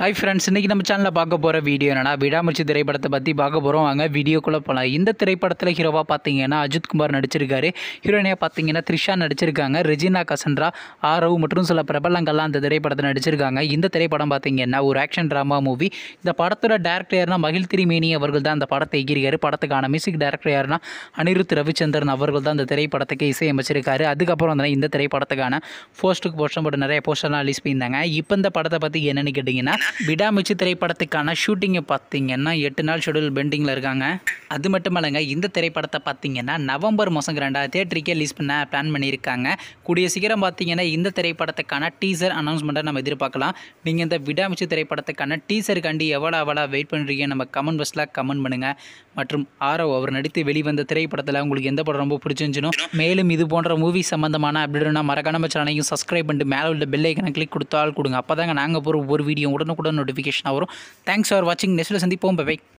hi friends இன்றைக்கி நம்ம சேனலில் பார்க்க போகிற வீடியோ என்னன்னா விடாமுயற்சி திரைப்படத்தை பற்றி பார்க்க போகிறோம் வாங்க வீடியோக்குள்ளே போகலாம் இந்த திரைப்படத்தில் ஹீரோவாக பார்த்தீங்கன்னா அஜித்குமார் நடிச்சிருக்காரு ஹீரோயினியாக பார்த்தீங்கன்னா த்ரிஷா நடிச்சிருக்காங்க ரெஜினா கசன்ரா ஆரவ் மற்றும் சில பிரபலங்கள்லாம் அந்த திரைப்படத்தை நடிச்சிருக்காங்க இந்த திரைப்படம் பார்த்தீங்கன்னா ஒரு ஆக்ஷன் ட்ராமா மூவி இந்த படத்தோட டேரக்டர் யார்னா மகிழ் திரிமேனி அவர்கள் தான் அந்த படத்தை எகிரிக்காரு படத்துக்கான மியூசிக் டேரக்டர் யார்னா அனிருத் ரவிச்சந்திரன் அவர்கள் தான் அந்த திரைப்படத்துக்கு இசையமைச்சிருக்காரு அதுக்கப்புறம் வந்து இந்த திரைப்படத்துக்கான போஸ்ட்டுக்கு போஸ்டம் போட்டு நிறைய போஸ்டர்லாம் ரிலீஸ் பண்ணியிருந்தாங்க இப்போ இந்த படத்தை பற்றி என்னென்னு கேட்டிங்கன்னா விடாமிச்சு திரைப்படத்துக்கான ஷூட்டிங்கை பார்த்தீங்கன்னா எட்டு நாள் ஷெடியூல் பெண்டிங்கில் இருக்காங்க அது மட்டும் இல்லைங்க இந்த திரைப்படத்தை பார்த்தீங்கன்னா நவம்பர் மாதம் ரெண்டாவது தேட்டருக்கே ரிலீஸ் பண்ண பிளான் பண்ணியிருக்காங்க கூடிய சீக்கிரம் பார்த்தீங்கன்னா இந்த திரைப்படத்துக்கான டீசர் அனௌன்ஸ்மெண்ட்டை நம்ம எதிர்பார்க்கலாம் நீங்கள் இந்த விடாமிச்சு திரைப்படத்துக்கான டீசருக்காண்டி எவ்வளோ எவ்வளோ வெயிட் பண்ணுறீங்க நம்ம கமெண்ட் பஸ்ஸில் கமெண்ட் பண்ணுங்கள் மற்றும் ஆரோ அவர் நடித்து வெளிவந்த திரைப்படத்தில் உங்களுக்கு எந்த படம் ரொம்ப பிடிச்சிருந்துச்சினோ மேலும் இது போன்ற மூவி சம்மந்தமான அப்படின்னா மறக்காம சேனலையும் சப்ஸ்கிரைப் பண்ணிட்டு மேலே உள்ள பெல்லைக்கனை கிளிக் கொடுத்தால் கொடுங்க அப்போ தாங்க நாங்கள் போகிற ஒவ்வொரு வீடியோ உடனே கூட நோட்டிஃபிகேஷனாக வரும் தேங்க்ஸ் ஃபார் வாட்சிங் நெஸ்ட்டில் சந்திப்போம் பை